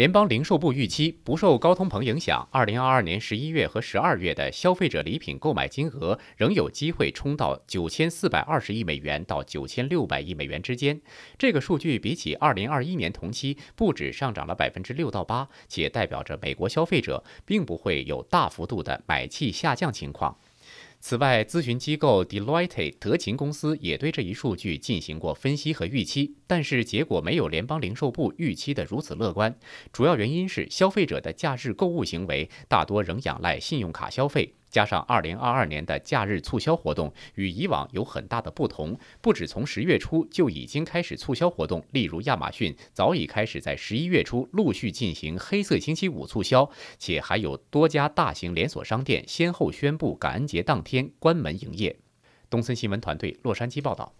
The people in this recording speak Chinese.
联邦零售部预期，不受高通膨影响，二零二二年十一月和十二月的消费者礼品购买金额仍有机会冲到九千四百二十亿美元到九千六百亿美元之间。这个数据比起二零二一年同期，不止上涨了百分之六到八，且代表着美国消费者并不会有大幅度的买气下降情况。此外，咨询机构 Deloitte 德勤公司也对这一数据进行过分析和预期，但是结果没有联邦零售部预期的如此乐观。主要原因是，消费者的价值购物行为大多仍仰赖信用卡消费。加上2022年的假日促销活动与以往有很大的不同，不止从十月初就已经开始促销活动，例如亚马逊早已开始在十一月初陆续进行黑色星期五促销，且还有多家大型连锁商店先后宣布感恩节当天关门营业。东森新闻团队洛杉矶报道。